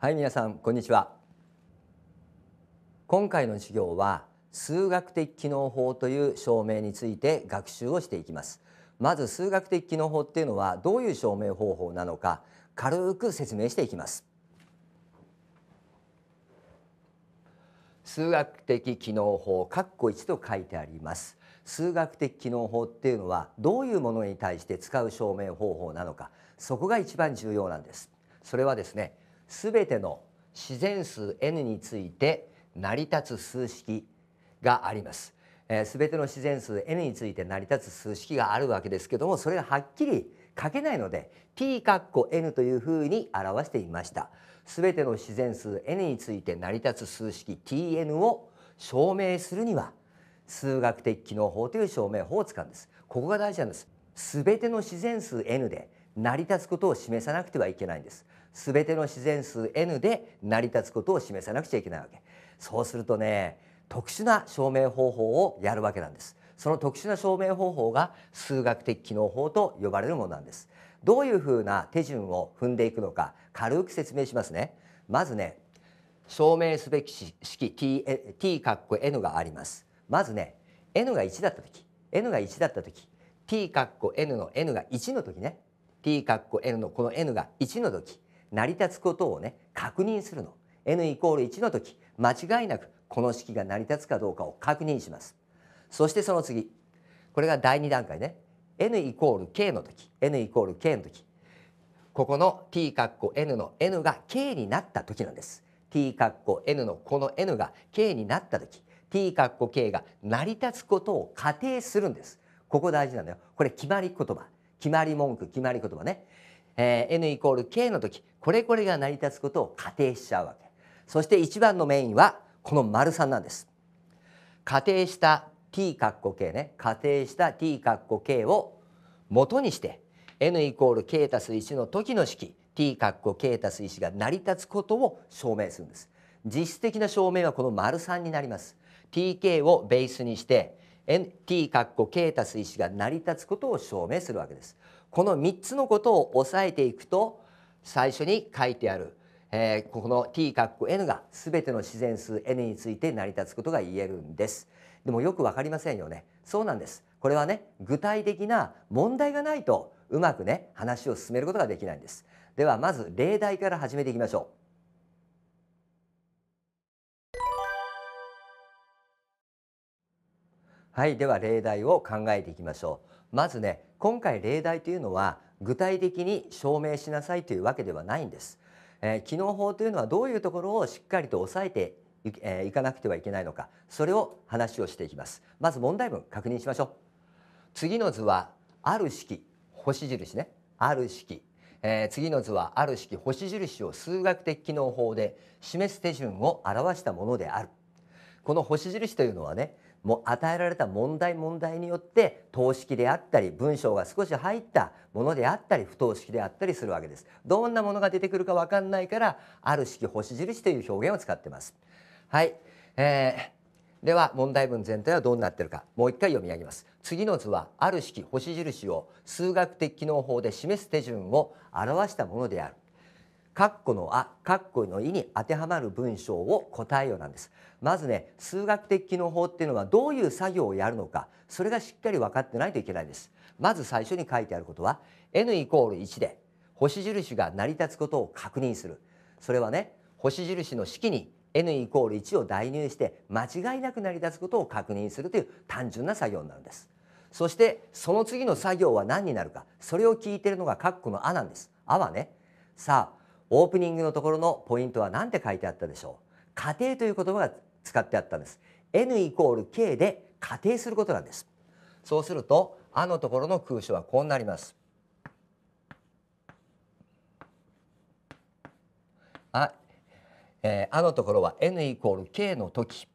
はい皆さんこんにちは今回の授業は数学的機能法という証明について学習をしていきますまず数学的機能法っていうのはどういう証明方法なのか軽く説明していきます数学的機能法括弧1と書いてあります数学的機能法っていうのはどういうものに対して使う証明方法なのかそこが一番重要なんですそれはですねすべての自然数 n について成り立つ数式があります。えー、全ての自然数 n について成り立つ数式があるわけですけどもそれがはっきり書けないので p 括弧 n というふうに表していました。すべての自然数 n について成り立つ数式 tn を証明するには数学的機能法という証明法を使うんです。ここが大事なんです。すべての自然数 n で成り立つことを示さなくてはいけないんです。全ての自然数 n で成り立つことを示さなくちゃいけないわけそうするとね特殊な証明方法をやるわけなんですその特殊な証明方法が数学的機能法と呼ばれるものなんですどういうふうな手順を踏んでいくのか軽く説明しますねまずね証明すべき式 t, かっこ n がありますまずね n が1だった時 n が1だった時 t かっこ n の n が1の時ね t かっこ n のこの n が1の時成り立つことをね確認するの n イコール1の時間違いなくこの式が成り立つかどうかを確認しますそしてその次これが第2段階ね n イコール k の時 n イコール k の時ここの t 括弧 n の n が k になった時なんです t 括弧 n のこの n が k になった時 t 括弧 k が成り立つことを仮定するんですここ大事なんだよこれ決まり言葉決まり文句決まり言葉ねえー、n イコール k の時これこれが成り立つことを仮定しちゃうわけそして一番のメインはこの丸3なんです仮定した t 括弧 k ね仮定した t 括弧 k を元にして n イコール k たす1の時の式 t 括弧 k たす1が成り立つことを証明するんです実質的な証明はこの丸3になります tk をベースにして t 括弧 k たす1が成り立つことを証明するわけですこの3つのことを押さえていくと最初に書いてある、えー、この t 括弧 n が全ての自然数 n について成り立つことが言えるんです。でもよく分かりませんよね。そうなんです。これはね具体的な問題がないとうまくね話を進めることができないんです。ではまず例題から始めていきましょう。はいでは例題を考えていきましょうまずね今回例題というのは具体的に証明しなさいというわけではないんです。えー、機能法というのはどういうところをしっかりと押さえてい,、えー、いかなくてはいけないのかそれを話をしていきます。まず問題文確認しましょう。次の図はある式星印ねある式、えー、次の図はある式星印を数学的機能法で示す手順を表したものである。この星印というのはねも与えられた問題問題によって等式であったり文章が少し入ったものであったり不等式であったりするわけですどんなものが出てくるか分かんないからある式星印という表現を使ってますはい、えー、では問題文全体はどうなってるかもう一回読み上げます次の図はある式星印を数学的機能法で示す手順を表したものである括弧のあ括弧の意に当てはまる文章を答えようなんですまずね数学的機能法っていうのはどういう作業をやるのかそれがしっかり分かってないといけないですまず最初に書いてあることは n イコール1で星印が成り立つことを確認するそれはね星印の式に n イコール1を代入して間違いなく成り立つことを確認するという単純な作業になるんですそしてその次の作業は何になるかそれを聞いてるのが括弧の「あ」なんです「あ」はねさあオープニングのところのポイントは何て書いてあったでしょう仮定という言葉が使ってあったんです n イコール k で仮定することなんですそうするとあのところの空所はこうなりますあ、えー、あのところは n イコール k の時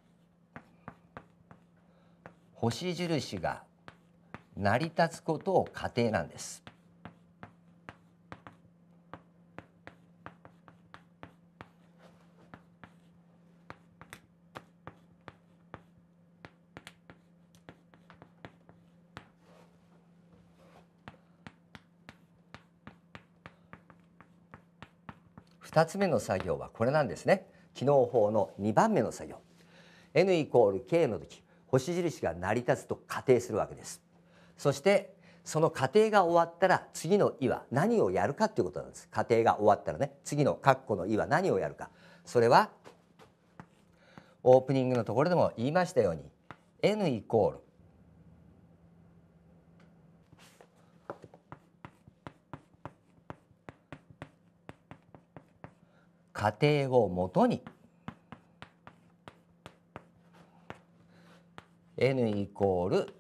星印が成り立つことを仮定なんです2つ目の作業はこれなんですね機能法の2番目の作業 n イコール k の時星印が成り立つと仮定するわけですそしてその仮定が終わったら次の「い」は何をやるかということなんです仮定が終わったらね次の括弧の「い」は何をやるかそれはオープニングのところでも言いましたように n イコール過程をもとに n イコール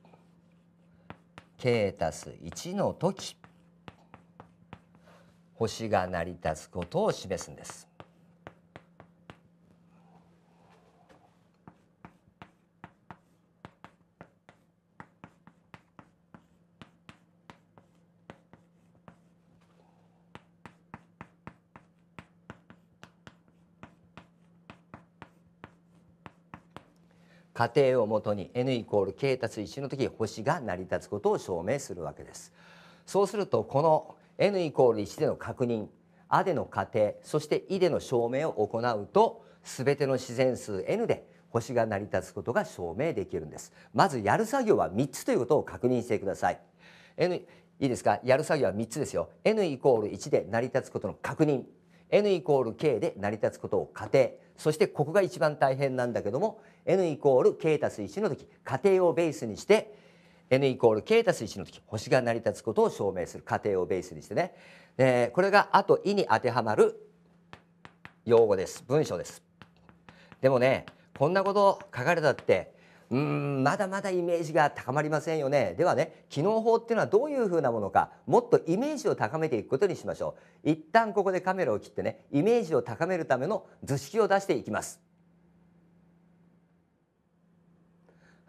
k たす1の時星が成り立つことを示すんです。仮定をもとに n イコール k たす1の時星が成り立つことを証明するわけです。そうするとこの n イコール1での確認あでの仮定そしていでの証明を行うと全ての自然数 n で星が成り立つことが証明できるんです。まずやる作業は3つということを確認してください。n いいですかやる作業は3つですよ。n イコール1で成り立つことの確認 n イコール k で成り立つことを仮定そしてここが一番大変なんだけども n イコール k たす1の時仮定をベースにして n イコール k たす1の時星が成り立つことを証明する仮定をベースにしてねでこれがあと「い」に当てはまる用語です文章ですでもねこんなこと書かれたってうんまだまだイメージが高まりませんよねではね機能法っていうのはどういうふうなものかもっとイメージを高めていくことにしましょう一旦ここでカメラを切ってねイメージを高めるための図式を出していきます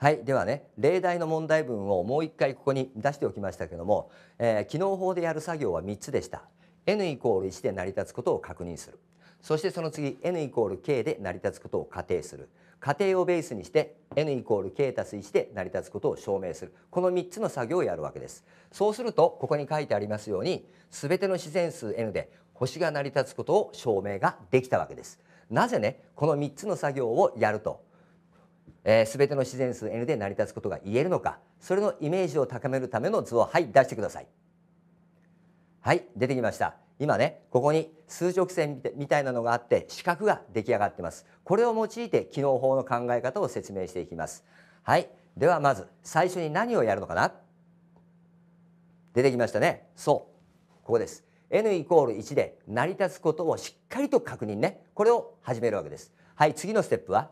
はいではね例題の問題文をもう一回ここに出しておきましたけども、えー、機能法でやる作業は3つでした n イコール1で成り立つことを確認するそしてその次 n イコール k で成り立つことを仮定する仮定をベースにして n イコール k たす1で成り立つことを証明するこの3つの作業をやるわけですそうするとここに書いてありますように全ての自然数 n で星が成り立つことを証明ができたわけですなぜねこの3つの作業をやるとえー、ての自然数 n で成り立つことが言えるのかそれのイメージを高めるための図をはい出してくださいはい出てきました今ねここに数直線みたいなのがあって四角が出来上がってますこれを用いて機能法の考え方を説明していきますはいではまず最初に何をやるのかな出てきましたねそうここです n イコール1で成り立つことをしっかりと確認ねこれを始めるわけですはい次のステップは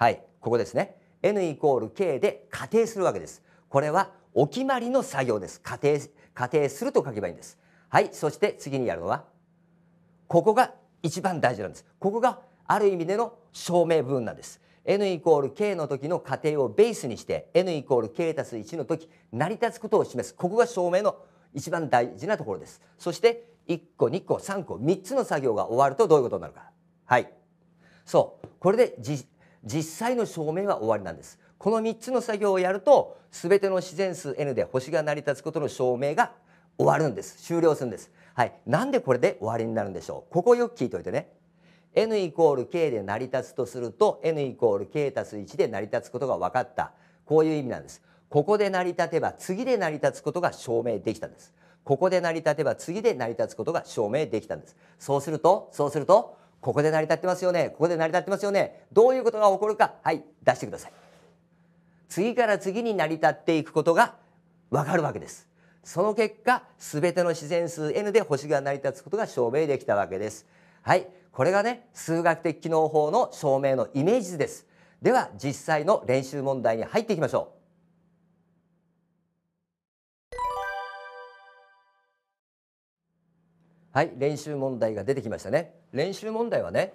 はい、ここですね。n イコール k で仮定するわけです。これはお決まりの作業です。仮定、仮定すると書けばいいんです。はい、そして次にやるのは、ここが一番大事なんです。ここがある意味での証明部分なんです。n イコール k の時の仮定をベースにして n イコール k たす1の時成り立つことを示すここが証明の一番大事なところですそして1個2個3個3つの作業が終わるとどういうことになるかはいそうこれで実際の証明は終わりなんですこの3つの作業をやると全ての自然数 n で星が成り立つことの証明が終わるんです終了するんですはい、なんでこれで終わりになるんでしょうここよく聞いておいてね n イコール k で成り立つとすると n イコール k たす1で成り立つことが分かったこういう意味なんですここで成り立てば次で成り立つことが証明できたんですここで成り立てば次で成り立つことが証明できたんですそうするとそうするとここで成り立ってますよねここで成り立ってますよねどういうことが起こるかはい出してください次から次に成り立っていくことがわかるわけですその結果全ての自然数 n で星が成り立つことが証明できたわけですはいこれがね数学的機能法の証明のイメージ図ですでは実際の練習問題に入っていきましょうはい練習問題が出てきましたね練習問題はね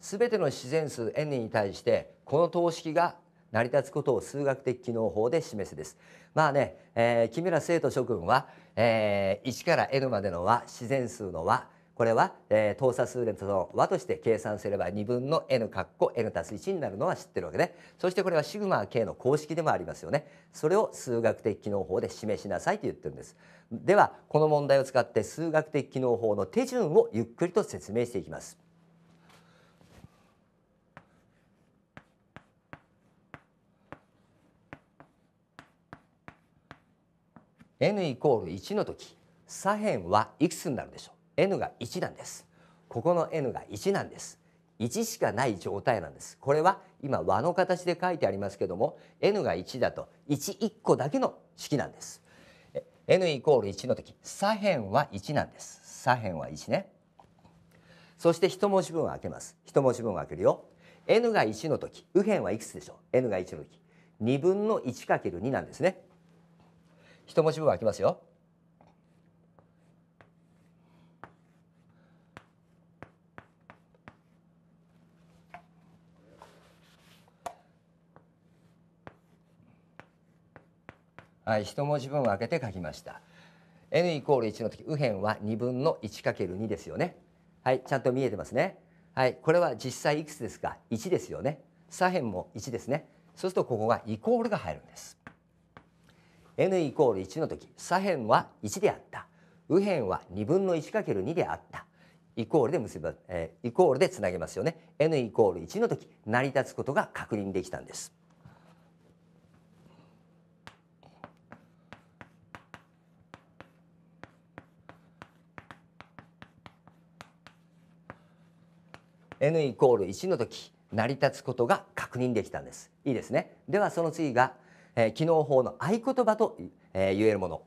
すべての自然数 n に対してこの等式が成り立つことを数学的機能法で示すです。まあね、えー、木村生徒諸君は、えー、1から n までの和自然数の和これは、えー、等差数列の和として計算すれば2分の n 括弧 n たす1になるのは知ってるわけね。そしてこれはシグマ k の公式でもありますよね。それを数学的機能法で示しなさいと言ってるんです。ではこの問題を使って数学的機能法の手順をゆっくりと説明していきます。n イコール1の時左辺はいくつになるでしょう n が1なんですここの n が1なんです1しかない状態なんですこれは今和の形で書いてありますけども n が1だと11個だけの式なんです n イコール1の時左辺は1なんです左辺は1ねそして一文字分を開けます一文字分を開けるよ n が1の時右辺はいくつでしょう n が1の時2分の1る2なんですね一文字分を開けますよはい、一文字分分けて書きました n イコール1の時右辺は2分の 1×2 ですよねはいちゃんと見えてますねはいこれは実際いくつですか1ですよね左辺も1ですねそうするとここがイコールが入るんです n イコール1の時左辺は1であった右辺は2分の 1×2 であったイコールで結ぶ、えー、イコールでつなげますよね n イコール1の時成り立つことが確認できたんです n イコール1の時成り立つことが確認できたんですいいですねではその次が、え機能法の合言葉と、え言えるもの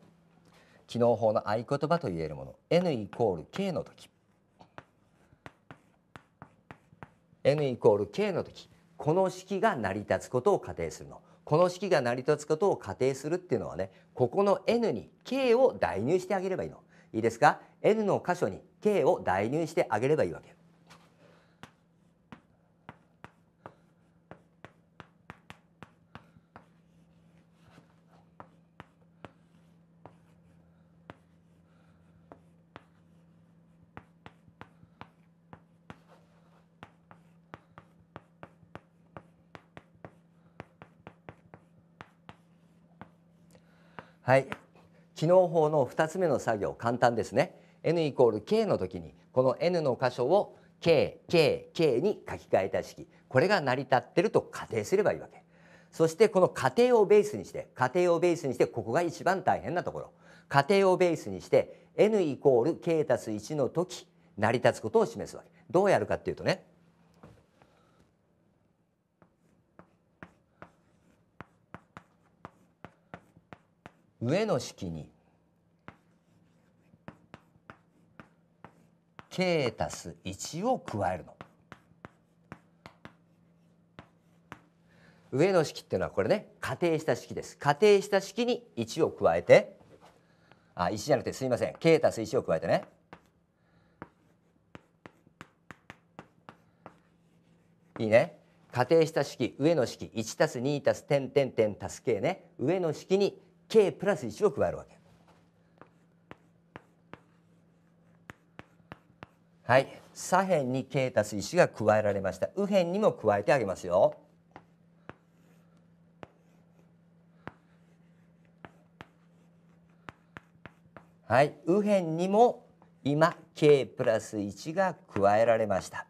機能法の合言葉と言えるもの n イコール k の時 n イコール k の時この式が成り立つことを仮定するのこの式が成り立つことを仮定するっていうのはねここの n に k を代入してあげればいいのいいですか n の箇所に k を代入してあげればいいわけはい機能法の2つ目の作業簡単ですね n イコール k の時にこの n の箇所を kkk に書き換えた式これが成り立ってると仮定すればいいわけそしてこの仮定をベースにして仮定をベースにしてここが一番大変なところ仮定をベースにして n イコール k たす1の時成り立つことを示すわけどうやるかっていうとね上の式に k たす1を加えるの。上の式っていうのはこれね仮定した式です。仮定した式に1を加えてあ1じゃなくてすいません k たす1を加えてね。いいね。仮定した式上の式1たす2たす点点点たす k ね上の式に k プラス1を加えるわけ。はい、左辺に k たす1が加えられました。右辺にも加えてあげますよ。はい、右辺にも今 k プラス1が加えられました。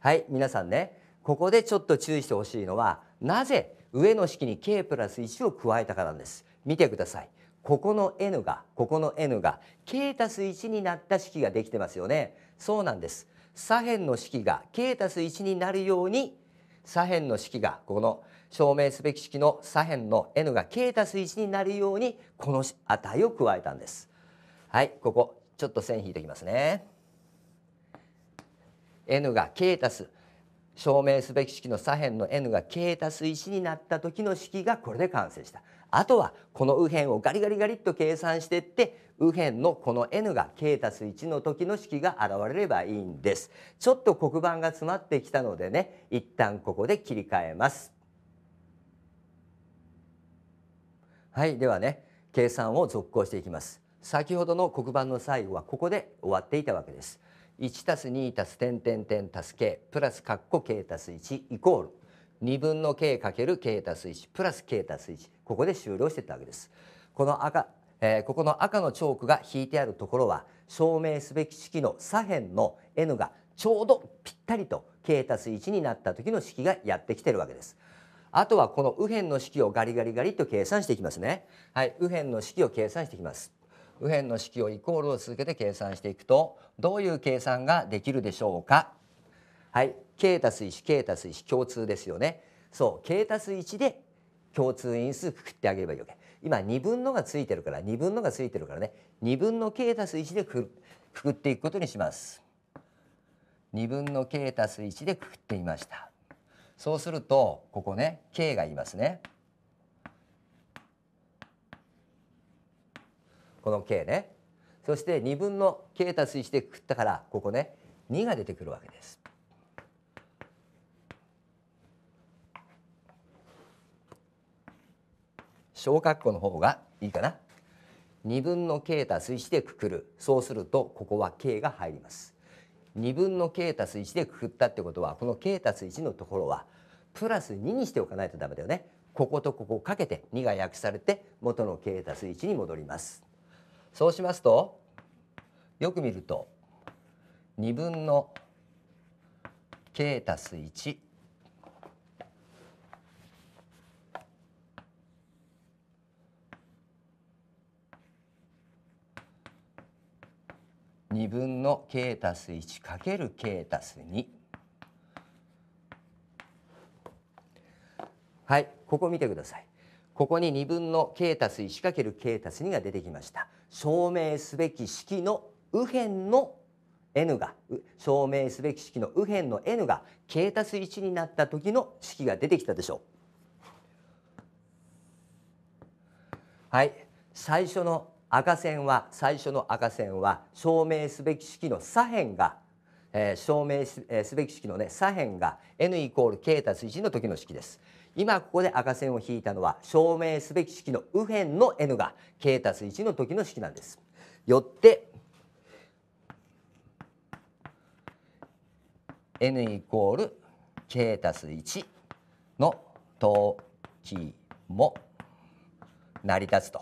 はい、皆さんね、ここでちょっと注意してほしいのは、なぜ上の式に k プラス1を加えたかなんです。見てくださいここの n がここの n が k たす1になった式ができてますよねそうなんです左辺の式が k たす1になるように左辺の式がこの証明すべき式の左辺の n が k たす1になるようにこの値を加えたんですはいここちょっと線引いておきますね n が k たす証明すべき式の左辺の n が k たす1になった時の式がこれで完成したあとはこの右辺をガリガリガリっと計算していって右辺のこの n が k たす1の時の式が現れればいいんです。ちょっと黒板が詰まってきたのでね一旦ここで切り替えます。はいではね計算を続行していきます。先ほどの黒板の最後はここで終わっていたわけです。1たす2たす点点点たす k プラス括弧 k たす1イコール2分の k かける k たす1プラス k たす1ここで終了してたわけです。この赤、えー、ここの赤のチョークが引いてあるところは証明すべき式の左辺の n がちょうどぴったりと k たす1になった時の式がやってきてるわけです。あとはこの右辺の式をガリガリガリと計算していきますね。はい、右辺の式を計算していきます。右辺の式をイコールを続けて計算していくとどういう計算ができるでしょうか。はい、k たす1、k たす1共通ですよね。そう、k たす1で共通因数くくってあげればいいわけ今2分のがついてるから2分のがついてるからね2分の k たす1でくくっていくことにします2分の k たす1でくくってみましたそうするとここね k がいますねこの k ねそして2分の k たす1でくくったからここね2が出てくるわけです。小括弧の方がいいかな2分の k たす1でくくるそうするとここは k が入ります2分の k たす1でくくったってことはこの k たす1のところはプラス2にしておかないとダメだよねこことここをかけて2が訳されて元の k たす1に戻りますそうしますとよく見ると2分の k たす1 2分の k たす 1×k たす2。はい、ここ見てください。ここに2分の k たす 1×k たす2が出てきました。証明すべき式の右辺の n が証明すべき式の右辺の n が k たす1になった時の式が出てきたでしょう。はい、最初の赤線は最初の赤線は証明すべき式の左辺が、えー、証明すべき式のね左辺が n イコール k たす1の時の式です。今ここで赤線を引いたのは証明すべき式の右辺の n が k たす1の時の式なんです。よって n イコール k たす1の時も成り立つと。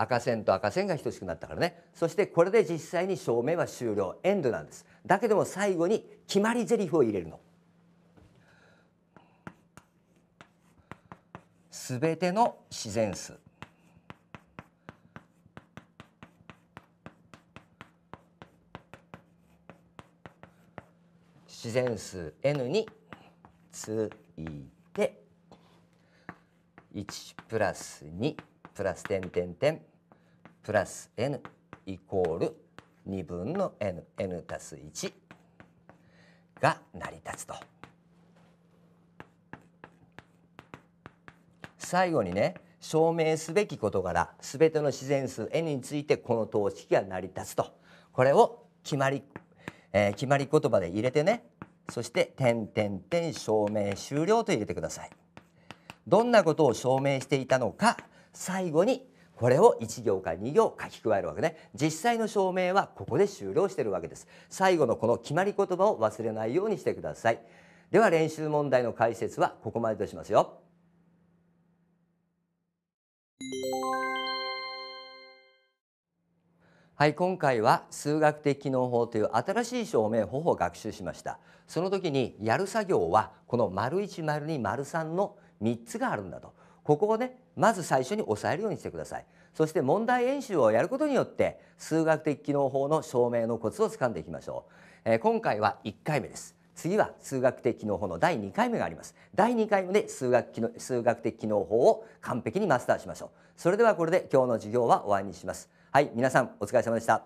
赤線と赤線が等しくなったからねそしてこれで実際に証明は終了エンドなんですだけども最後に決まりゼリフを入れるのすべての自然数自然数 n について1プラス2プラス点点点プラス n イコール2分の n n たす1が成り立つと。最後にね証明すべき事柄すべての自然数 n についてこの等式が成り立つとこれを決まり、えー、決まり言葉で入れてねそして点点点証明終了と入れてください。どんなことを証明していたのか最後にこれを1行か2行書き加えるわけね実際の証明はここで終了しているわけです最後のこの決まり言葉を忘れないようにしてくださいでは練習問題の解説はここまでとしますよはい今回は数学的機能法という新しい証明方法を学習しましたその時にやる作業はこの丸1丸2丸3の3つがあるんだとここをねまず最初に抑えるようにしてくださいそして問題演習をやることによって数学的機能法の証明のコツをつかんでいきましょう、えー、今回は1回目です次は数学的機能法の第2回目があります第2回目で数学機能数学的機能法を完璧にマスターしましょうそれではこれで今日の授業は終わりにしますはい皆さんお疲れ様でした